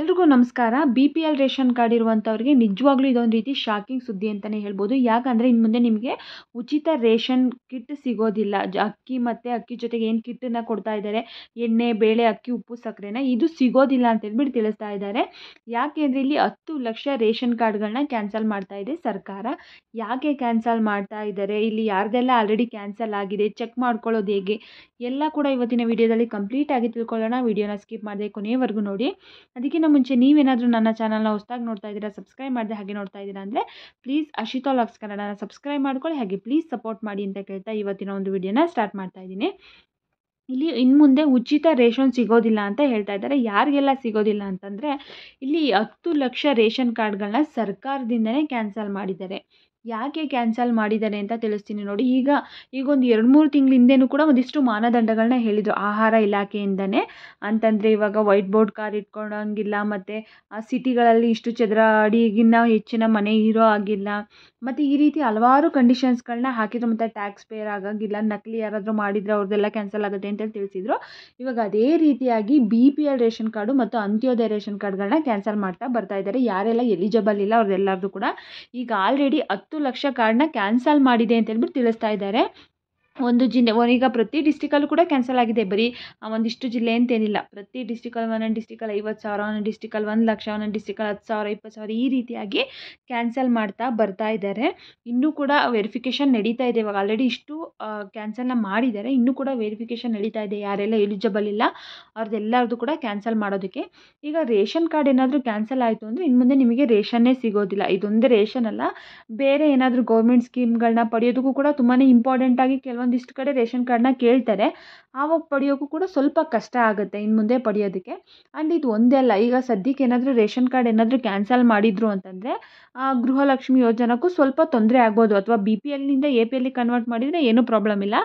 ಎಲ್ರಿಗೂ ನಮಸ್ಕಾರ B P L ration card ಇರುವಂಥವ್ರಿಗೆ ನಿಜವಾಗ್ಲೂ ಇದೊಂದು ರೀತಿ ಶಾಕಿಂಗ್ ಸುದ್ದಿ ಅಂತಲೇ ಹೇಳ್ಬೋದು ಯಾಕಂದರೆ ಇನ್ನು ಮುಂದೆ ನಿಮಗೆ ಉಚಿತ ರೇಷನ್ ಕಿಟ್ ಸಿಗೋದಿಲ್ಲ ಅಕ್ಕಿ ಮತ್ತು ಅಕ್ಕಿ ಜೊತೆಗೆ ಏನು ಕಿಟ್ಟನ್ನು ಕೊಡ್ತಾ ಇದ್ದಾರೆ ಎಣ್ಣೆ ಬೇಳೆ ಅಕ್ಕಿ ಉಪ್ಪು ಸಕ್ಕರೆನ ಇದು ಸಿಗೋದಿಲ್ಲ ಅಂತ ಹೇಳ್ಬಿಟ್ಟು ತಿಳಿಸ್ತಾ ಇದ್ದಾರೆ ಯಾಕೆಂದರೆ ಇಲ್ಲಿ ಹತ್ತು ಲಕ್ಷ ರೇಷನ್ ಕಾರ್ಡ್ಗಳನ್ನ ಕ್ಯಾನ್ಸಲ್ ಮಾಡ್ತಾ ಇದೆ ಸರ್ಕಾರ ಯಾಕೆ ಕ್ಯಾನ್ಸಲ್ ಮಾಡ್ತಾ ಇದ್ದಾರೆ ಇಲ್ಲಿ ಯಾರ್ದೆಲ್ಲ ಆಲ್ರೆಡಿ ಕ್ಯಾನ್ಸಲ್ ಆಗಿದೆ ಚೆಕ್ ಮಾಡ್ಕೊಳ್ಳೋದು ಹೇಗೆ ಎಲ್ಲ ಕೂಡ ಇವತ್ತಿನ ವಿಡಿಯೋದಲ್ಲಿ ಆಗಿ ತಿಳ್ಕೊಳ್ಳೋಣ ವಿಡಿಯೋನ ಸ್ಕಿಪ್ ಮಾಡಿದೆ ಕೊನೆಯವರೆಗೂ ನೋಡಿ ಅದಕ್ಕೆ ಅದಕ್ಕಿಂತ ಮುಂಚೆ ನೀವೇನಾದರೂ ನನ್ನ ಚಾನಲ್ನ ಹೊಸದಾಗಿ ನೋಡ್ತಾ ಇದ್ದೀರಾ ಸಬ್ಸ್ಕ್ರೈಬ್ ಮಾಡಿದೆ ಹಾಗೆ ನೋಡ್ತಾ ಇದ್ದೀರಾ ಅಂದರೆ ಪ್ಲೀಸ್ ಅಶಿತಾ ಲಾಕ್ಸ್ ಕನ್ನಡನ ಸಬ್ಸ್ಕ್ರೈಬ್ ಮಾಡ್ಕೊಳ್ಳಿ ಹಾಗೆ ಪ್ಲೀಸ್ ಸಪೋರ್ಟ್ ಮಾಡಿ ಅಂತ ಕೇಳ್ತಾ ಇವತ್ತಿನ ಒಂದು ವಿಡಿಯೋನ ಸ್ಟಾರ್ಟ್ ಮಾಡ್ತಾ ಇದ್ದೀನಿ ಇಲ್ಲಿ ಇನ್ನು ಮುಂದೆ ಉಚಿತ ರೇಷನ್ ಸಿಗೋದಿಲ್ಲ ಅಂತ ಹೇಳ್ತಾ ಇದ್ದಾರೆ ಯಾರಿಗೆಲ್ಲ ಸಿಗೋದಿಲ್ಲ ಅಂತಂದರೆ ಇಲ್ಲಿ ಹತ್ತು ಲಕ್ಷ ರೇಷನ್ ಕಾರ್ಡ್ಗಳನ್ನ ಸರ್ಕಾರದಿಂದನೇ ಕ್ಯಾನ್ಸಲ್ ಮಾಡಿದ್ದಾರೆ ಯಾಕೆ ಕ್ಯಾನ್ಸಲ್ ಮಾಡಿದ್ದಾರೆ ಅಂತ ತಿಳಿಸ್ತೀನಿ ನೋಡಿ ಈಗ ಈಗ ಒಂದು ಎರಡು ಮೂರು ತಿಂಗ್ಳ ಹಿಂದೆಯೂ ಕೂಡ ಒಂದಿಷ್ಟು ಮಾನದಂಡಗಳನ್ನ ಹೇಳಿದರು ಆಹಾರ ಇಲಾಖೆಯಿಂದಲೇ ಅಂತಂದರೆ ಇವಾಗ ವೈಟ್ ಬೋರ್ಡ್ ಕಾರ್ ಇಟ್ಕೊಳಂಗಿಲ್ಲ ಮತ್ತು ಆ ಸಿಟಿಗಳಲ್ಲಿ ಇಷ್ಟು ಚದರ ಅಡಿಗಿನ್ನ ಹೆಚ್ಚಿನ ಮನೆ ಇರೋ ಆಗಿಲ್ಲ ಮತ್ತು ಈ ರೀತಿ ಹಲವಾರು ಕಂಡೀಷನ್ಸ್ಗಳನ್ನ ಹಾಕಿದ್ರು ಮತ್ತು ಟ್ಯಾಕ್ಸ್ ಪೇರ್ ಆಗೋಂಗಿಲ್ಲ ನಕಲಿ ಯಾರಾದರೂ ಮಾಡಿದರೆ ಅವ್ರದ್ದೆಲ್ಲ ಕ್ಯಾನ್ಸಲ್ ಆಗುತ್ತೆ ಅಂತೇಳಿ ತಿಳಿಸಿದರು ಇವಾಗ ಅದೇ ರೀತಿಯಾಗಿ B P L ration card ಮತ್ತು ಅಂತ್ಯೋದಯ ರೇಷನ್ ಕಾರ್ಡ್ಗಳನ್ನ ಕ್ಯಾನ್ಸಲ್ ಮಾಡ್ತಾ ಬರ್ತಾ ಇದ್ದಾರೆ ಯಾರೆಲ್ಲ ಎಲಿಜಿಬಲ್ ಇಲ್ಲ ಅವ್ರದ್ದೆಲ್ಲರದು ಕೂಡ ಈಗ ಆಲ್ರೆಡಿ ಹತ್ತು ಹತ್ತು ಲಕ್ಷ ಕಾರ್ಡನ್ನ ಕ್ಯಾನ್ಸಲ್ ಮಾಡಿದೆ ಅಂತೇಳ್ಬಿಟ್ಟು ತಿಳಿಸ್ತಾ ಇದ್ದಾರೆ ಒಂದು ಜಿಲ್ಲೆ ಈಗ ಪ್ರತಿ ಡಿಸ್ಟಿಕಲ್ಲೂ ಕೂಡ ಕ್ಯಾನ್ಸಲ್ ಆಗಿದೆ ಬರೀ ಒಂದಿಷ್ಟು ಜಿಲ್ಲೆ ಅಂತೇನಿಲ್ಲ ಪ್ರತಿ ಡಿಸ್ಟಿಕಲ್ಲಿ ಒಂದೊಂದು ಡಿಸ್ಟಿಕಲ್ಲಿ ಐವತ್ತು ಸಾವಿರ ಒಂದೊಂದು ಡಿಸ್ಟಿಕಲ್ಲಿ ಒಂದು ಲಕ್ಷ ಒಂದೊಂದು ಡಿಸ್ಟಿಕಲ್ ಹತ್ತು ಸಾವಿರ ಇಪ್ಪತ್ತು ಸಾವಿರ ಈ ರೀತಿಯಾಗಿ ಕ್ಯಾನ್ಸಲ್ ಮಾಡ್ತಾ ಬರ್ತಾ ಇದ್ದಾರೆ ಇನ್ನೂ ಕೂಡ ವೆರಿಫಿಕೇಷನ್ ನಡೀತಾ ಇದೆ ಇವಾಗ ಆಲ್ರೆಡಿ ಇಷ್ಟು ಕ್ಯಾನ್ಸಲ್ನ ಮಾಡಿದ್ದಾರೆ ಇನ್ನೂ ಕೂಡ ವೆರಿಫಿಕೇಷನ್ ನಡೀತಾ ಇದೆ ಯಾರೆಲ್ಲ ಎಲಿಜಿಬಲ್ ಇಲ್ಲ ಅವ್ರದ್ದೆಲ್ಲರದ್ದು ಕೂಡ ಕ್ಯಾನ್ಸಲ್ ಮಾಡೋದಕ್ಕೆ ಈಗ ರೇಷನ್ ಕಾರ್ಡ್ ಏನಾದರೂ ಕ್ಯಾನ್ಸಲ್ ಆಯಿತು ಅಂದರೆ ಇನ್ನು ಮುಂದೆ ನಿಮಗೆ ರೇಷನ್ನೇ ಸಿಗೋದಿಲ್ಲ ಇದೊಂದೇ ರೇಷನ್ ಅಲ್ಲ ಬೇರೆ ಏನಾದರೂ ಗೌರ್ಮೆಂಟ್ ಸ್ಕೀಮ್ಗಳನ್ನ ಪಡೆಯೋದಕ್ಕೂ ಕೂಡ ತುಂಬಾ ಆಗಿ ಕೆಲವೊಂದು ಒಂದಿಷ್ಟು ಕಡೆ ರೇಷನ್ ಕಾರ್ಡನ್ನ ಕೇಳ್ತಾರೆ ಆವಾಗ ಪಡೆಯೋಕ್ಕೂ ಕೂಡ ಸ್ವಲ್ಪ ಕಷ್ಟ ಆಗುತ್ತೆ ಇನ್ನು ಮುಂದೆ ಪಡೆಯೋದಕ್ಕೆ ಆ್ಯಂಡ್ ಇದು ಒಂದೇ ಅಲ್ಲ ಈಗ ಸದ್ಯಕ್ಕೆ ಏನಾದರೂ ರೇಷನ್ ಕಾರ್ಡ್ ಏನಾದರೂ ಕ್ಯಾನ್ಸಲ್ ಮಾಡಿದರು ಅಂತಂದರೆ ಗೃಹಲಕ್ಷ್ಮಿ ಯೋಜನಕ್ಕೂ ಸ್ವಲ್ಪ ತೊಂದರೆ ಆಗ್ಬೋದು ಅಥವಾ ಬಿ ಪಿ ಎಲ್ನಿಂದ ಎ ಪಿ ಎಲ್ಲಿ ಕನ್ವರ್ಟ್ ಮಾಡಿದರೆ ಏನೂ ಪ್ರಾಬ್ಲಮ್ ಇಲ್ಲ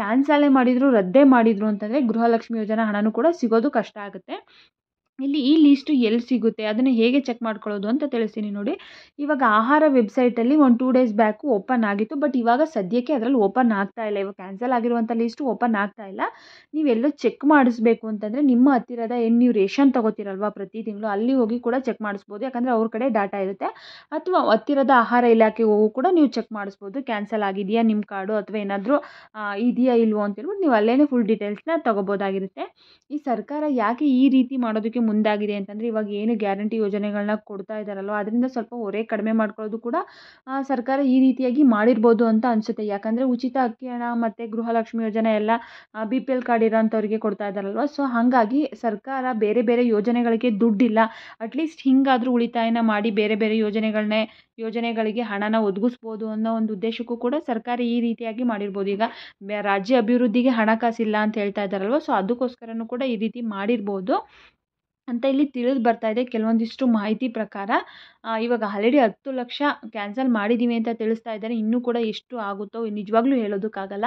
ಕ್ಯಾನ್ಸಲೇ ಮಾಡಿದರು ರದ್ದೇ ಮಾಡಿದರು ಅಂತಂದರೆ ಗೃಹಲಕ್ಷ್ಮಿ ಯೋಜನೆ ಹಣನೂ ಕೂಡ ಸಿಗೋದು ಕಷ್ಟ ಆಗುತ್ತೆ ಇಲ್ಲಿ ಈ ಲೀಸ್ಟು ಎಲ್ಲಿ ಸಿಗುತ್ತೆ ಅದನ್ನು ಹೇಗೆ ಚೆಕ್ ಮಾಡ್ಕೊಳ್ಳೋದು ಅಂತ ತಿಳಿಸ್ತೀನಿ ನೋಡಿ ಇವಾಗ ಆಹಾರ ವೆಬ್ಸೈಟಲ್ಲಿ ಒಂದು ಟೂ ಡೇಸ್ ಬ್ಯಾಕು ಓಪನ್ ಆಗಿತ್ತು ಬಟ್ ಇವಾಗ ಸದ್ಯಕ್ಕೆ ಅದರಲ್ಲಿ ಓಪನ್ ಆಗ್ತಾ ಇಲ್ಲ ಇವಾಗ ಕ್ಯಾನ್ಸಲ್ ಆಗಿರುವಂಥ ಲೀಸ್ಟು ಓಪನ್ ಆಗ್ತಾ ಇಲ್ಲ ನೀವೆಲ್ಲೋ ಚೆಕ್ ಮಾಡಿಸ್ಬೇಕು ಅಂತಂದರೆ ನಿಮ್ಮ ಹತ್ತಿರದ ಏನು ನೀವು ರೇಷನ್ ತೊಗೋತಿರಲ್ವ ಪ್ರತಿ ತಿಂಗಳು ಅಲ್ಲಿ ಹೋಗಿ ಕೂಡ ಚೆಕ್ ಮಾಡಿಸ್ಬೋದು ಯಾಕಂದರೆ ಅವ್ರ ಕಡೆ ಡಾಟಾ ಇರುತ್ತೆ ಅಥವಾ ಹತ್ತಿರದ ಆಹಾರ ಇಲಾಖೆಗೆ ಹೋಗು ಕೂಡ ನೀವು ಚೆಕ್ ಮಾಡಿಸ್ಬೋದು ಕ್ಯಾನ್ಸಲ್ ಆಗಿದೆಯಾ ನಿಮ್ಮ ಕಾರ್ಡು ಅಥವಾ ಏನಾದರೂ ಇದೆಯಾ ಇಲ್ವೋ ಅಂತೇಳ್ಬಿಟ್ಟು ನೀವು ಅಲ್ಲೇ ಫುಲ್ ಡೀಟೇಲ್ಸ್ನ ತೊಗೋಬೋದಾಗಿರುತ್ತೆ ಈ ಸರ್ಕಾರ ಯಾಕೆ ಈ ರೀತಿ ಮಾಡೋದಕ್ಕೆ ಮುಂದಾಗಿದೆ ಅಂತಂದರೆ ಇವಾಗ ಏನು ಗ್ಯಾರಂಟಿ ಯೋಜನೆಗಳನ್ನ ಕೊಡ್ತಾ ಇದ್ದಾರಲ್ವ ಅದರಿಂದ ಸ್ವಲ್ಪ ಹೊರೆ ಕಡಿಮೆ ಮಾಡ್ಕೊಳ್ಳೋದು ಕೂಡ ಸರ್ಕಾರ ಈ ರೀತಿಯಾಗಿ ಮಾಡಿರ್ಬೋದು ಅಂತ ಅನಿಸುತ್ತೆ ಯಾಕಂದರೆ ಉಚಿತ ಅಕ್ಕಿ ಹಣ ಮತ್ತು ಗೃಹಲಕ್ಷ್ಮಿ ಯೋಜನೆ ಎಲ್ಲ ಬಿ ಪಿ ಎಲ್ ಕಾರ್ಡ್ ಇರೋಂಥವ್ರಿಗೆ ಕೊಡ್ತಾ ಇದ್ದಾರಲ್ವ ಸೊ ಹಾಗಾಗಿ ಸರ್ಕಾರ ಬೇರೆ ಬೇರೆ ಯೋಜನೆಗಳಿಗೆ ದುಡ್ಡಿಲ್ಲ ಅಟ್ಲೀಸ್ಟ್ ಹಿಂಗಾದರೂ ಉಳಿತಾಯನ ಮಾಡಿ ಬೇರೆ ಬೇರೆ ಯೋಜನೆಗಳನ್ನೇ ಯೋಜನೆಗಳಿಗೆ ಹಣನ ಒದಗಿಸ್ಬೋದು ಅನ್ನೋ ಒಂದು ಉದ್ದೇಶಕ್ಕೂ ಕೂಡ ಸರ್ಕಾರ ಈ ರೀತಿಯಾಗಿ ಮಾಡಿರ್ಬೋದು ಈಗ ರಾಜ್ಯ ಅಭಿವೃದ್ಧಿಗೆ ಹಣಕಾಸಿಲ್ಲ ಅಂತ ಹೇಳ್ತಾ ಇದ್ದಾರಲ್ವ ಸೊ ಅದಕ್ಕೋಸ್ಕರನೂ ಕೂಡ ಈ ರೀತಿ ಮಾಡಿರ್ಬೋದು ಅಂತ ಇಲ್ಲಿ ತಿಳಿದು ಬರ್ತಾ ಇದೆ ಕೆಲವೊಂದಿಷ್ಟು ಮಾಹಿತಿ ಪ್ರಕಾರ ಇವಾಗ ಆಲ್ರೆಡಿ ಹತ್ತು ಲಕ್ಷ ಕ್ಯಾನ್ಸಲ್ ಮಾಡಿದ್ದೀವಿ ಅಂತ ತಿಳಿಸ್ತಾ ಇದ್ದಾರೆ ಇನ್ನೂ ಕೂಡ ಎಷ್ಟು ಆಗುತ್ತೋ ನಿಜವಾಗ್ಲೂ ಹೇಳೋದಕ್ಕಾಗಲ್ಲ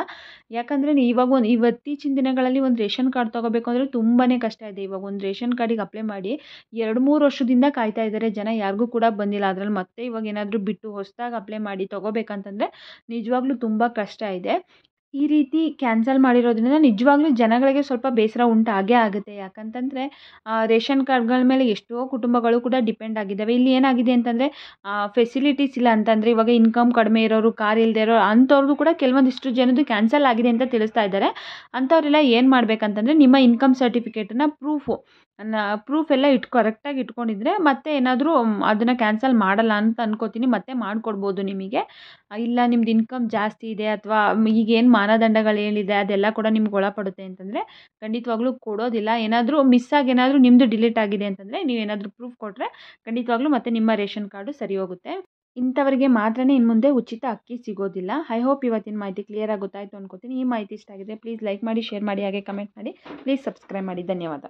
ಯಾಕಂದರೆ ಇವಾಗ ಒಂದು ಇವತ್ತೀಚಿನ ದಿನಗಳಲ್ಲಿ ಒಂದು ರೇಷನ್ ಕಾರ್ಡ್ ತೊಗೋಬೇಕು ಅಂದರೆ ತುಂಬಾ ಕಷ್ಟ ಇದೆ ಇವಾಗ ಒಂದು ರೇಷನ್ ಕಾರ್ಡಿಗೆ ಅಪ್ಲೈ ಮಾಡಿ ಎರಡು ಮೂರು ವರ್ಷದಿಂದ ಕಾಯ್ತಾ ಇದ್ದಾರೆ ಜನ ಯಾರಿಗೂ ಕೂಡ ಬಂದಿಲ್ಲ ಅದರಲ್ಲಿ ಮತ್ತೆ ಇವಾಗ ಏನಾದರೂ ಬಿಟ್ಟು ಹೊಸದಾಗಿ ಅಪ್ಲೈ ಮಾಡಿ ತೊಗೋಬೇಕಂತಂದರೆ ನಿಜವಾಗ್ಲೂ ತುಂಬ ಕಷ್ಟ ಇದೆ ಈ ರೀತಿ ಕ್ಯಾನ್ಸಲ್ ಮಾಡಿರೋದರಿಂದ ನಿಜವಾಗ್ಲೂ ಜನಗಳಿಗೆ ಸ್ವಲ್ಪ ಬೇಸರ ಉಂಟಾಗೇ ಆಗುತ್ತೆ ಯಾಕಂತಂದರೆ ರೇಷನ್ ಕಾರ್ಡ್ಗಳ ಮೇಲೆ ಎಷ್ಟೋ ಕುಟುಂಬಗಳು ಕೂಡ ಡಿಪೆಂಡ್ ಆಗಿದ್ದಾವೆ ಇಲ್ಲಿ ಏನಾಗಿದೆ ಅಂತಂದರೆ ಫೆಸಿಲಿಟೀಸ್ ಇಲ್ಲ ಅಂತಂದರೆ ಇವಾಗ ಇನ್ಕಮ್ ಕಡಿಮೆ ಇರೋರು ಕಾರ್ ಇಲ್ಲದೆ ಇರೋರು ಅಂಥವ್ರದ್ದು ಕೂಡ ಕೆಲವೊಂದಿಷ್ಟು ಜನದ್ದು ಕ್ಯಾನ್ಸಲ್ ಆಗಿದೆ ಅಂತ ತಿಳಿಸ್ತಾ ಇದ್ದಾರೆ ಅಂಥವರೆಲ್ಲ ಏನು ಮಾಡಬೇಕಂತಂದರೆ ನಿಮ್ಮ ಇನ್ಕಮ್ ಸರ್ಟಿಫಿಕೇಟನ್ನ ಪ್ರೂಫು ಪ್ರೂಫ್ ಎಲ್ಲ ಇಟ್ ಕರೆಕ್ಟಾಗಿ ಇಟ್ಕೊಂಡಿದ್ರೆ ಮತ್ತೆ ಏನಾದರೂ ಅದನ್ನು ಕ್ಯಾನ್ಸಲ್ ಮಾಡಲ್ಲ ಅಂತ ಅನ್ಕೋತೀನಿ ಮತ್ತೆ ಮಾಡಿಕೊಡ್ಬೋದು ನಿಮಗೆ ಇಲ್ಲ ನಿಮ್ದು ಇನ್ಕಮ್ ಜಾಸ್ತಿ ಇದೆ ಅಥವಾ ಈಗೇನು ಮಾನದಂಡಗಳು ಏನಿದೆ ಅದೆಲ್ಲ ಕೂಡ ನಿಮ್ಗೆ ಒಳಪಡುತ್ತೆ ಅಂತಂದರೆ ಖಂಡಿತವಾಗ್ಲೂ ಕೊಡೋದಿಲ್ಲ ಏನಾದರೂ ಮಿಸ್ ಆಗಿ ಏನಾದರೂ ನಿಮ್ಮದು ಡಿಲೀಟ್ ಆಗಿದೆ ಅಂತಂದರೆ ನೀವೇನಾದರೂ ಪ್ರೂಫ್ ಕೊಟ್ಟರೆ ಖಂಡಿತವಾಗ್ಲೂ ಮತ್ತೆ ನಿಮ್ಮ ರೇಷನ್ ಕಾರ್ಡು ಸರಿ ಹೋಗುತ್ತೆ ಇಂಥವರಿಗೆ ಮಾತ್ರ ಇನ್ನು ಮುಂದೆ ಉಚಿತ ಅಕ್ಕಿ ಸಿಗೋದಿಲ್ಲ ಐ ಹೋಪ್ ಇವತ್ತಿನ ಮಾಹಿತಿ ಕ್ಲಿಯರ್ ಆಗುತ್ತಾಯಿತು ಅನ್ಕೋತೀನಿ ಈ ಮಾಹಿತಿ ಇಷ್ಟ ಆಗಿದೆ ಪ್ಲೀಸ್ ಲೈಕ್ ಮಾಡಿ ಶೇರ್ ಮಾಡಿ ಹಾಗೆ ಕಮೆಂಟ್ ಮಾಡಿ ಪ್ಲೀಸ್ ಸಬ್ಸ್ಕ್ರೈಬ್ ಮಾಡಿ ಧನ್ಯವಾದ